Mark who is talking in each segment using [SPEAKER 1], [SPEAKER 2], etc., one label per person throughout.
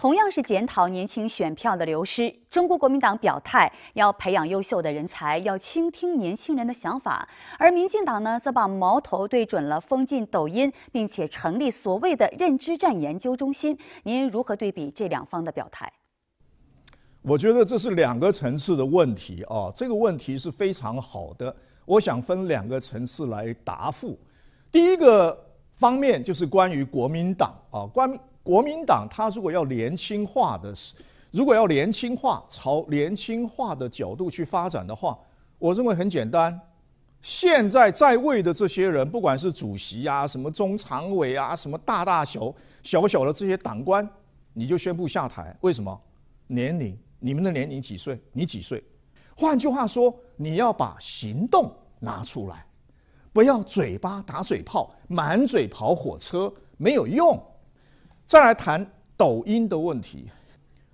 [SPEAKER 1] 同样是检讨年轻选票的流失，中国国民党表态要培养优秀的人才，要倾听年轻人的想法，而民进党呢，则把矛头对准了封禁抖音，并且成立所谓的认知战研究中心。您如何对比这两方的表态？
[SPEAKER 2] 我觉得这是两个层次的问题啊，这个问题是非常好的，我想分两个层次来答复。第一个方面就是关于国民党啊，关。国民党他如果要年轻化的，如果要年轻化，朝年轻化的角度去发展的话，我认为很简单。现在在位的这些人，不管是主席啊、什么中常委啊、什么大大小小小小的这些党官，你就宣布下台。为什么？年龄，你们的年龄几岁？你几岁？换句话说，你要把行动拿出来，不要嘴巴打嘴炮，满嘴跑火车，没有用。再来谈抖音的问题，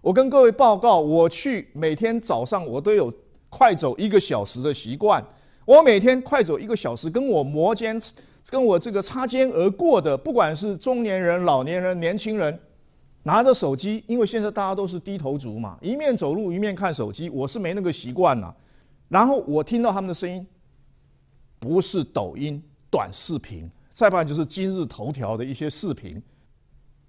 [SPEAKER 2] 我跟各位报告，我去每天早上我都有快走一个小时的习惯。我每天快走一个小时，跟我摩肩，跟我这个擦肩而过的，不管是中年人、老年人、年轻人，拿着手机，因为现在大家都是低头族嘛，一面走路一面看手机，我是没那个习惯呐。然后我听到他们的声音，不是抖音短视频，再不然就是今日头条的一些视频。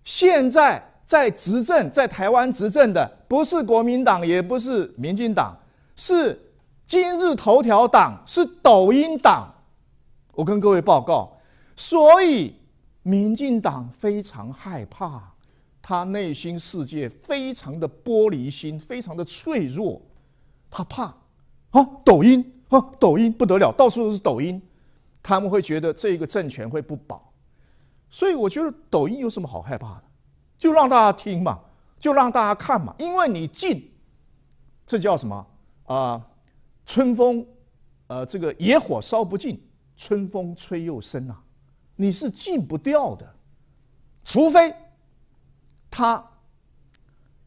[SPEAKER 2] 现在在执政，在台湾执政的不是国民党，也不是民进党，是今日头条党，是抖音党。我跟各位报告，所以民进党非常害怕，他内心世界非常的玻璃心，非常的脆弱，他怕啊，抖音啊，抖音不得了，到处都是抖音，他们会觉得这个政权会不保。所以我觉得抖音有什么好害怕的？就让大家听嘛，就让大家看嘛。因为你进，这叫什么啊？春风呃，这个野火烧不尽，春风吹又生啊！你是进不掉的，除非他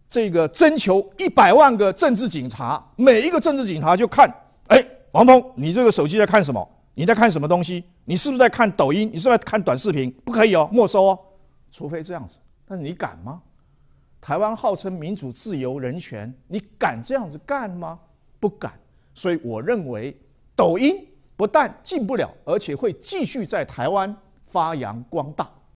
[SPEAKER 2] 这个征求一百万个政治警察，每一个政治警察就看，哎，王峰，你这个手机在看什么？你在看什么东西？你是不是在看抖音？你是不是在看短视频？不可以哦，没收哦。除非这样子，但你敢吗？台湾号称民主、自由、人权，你敢这样子干吗？不敢。所以我认为，抖音不但进不了，而且会继续在台湾发扬光大。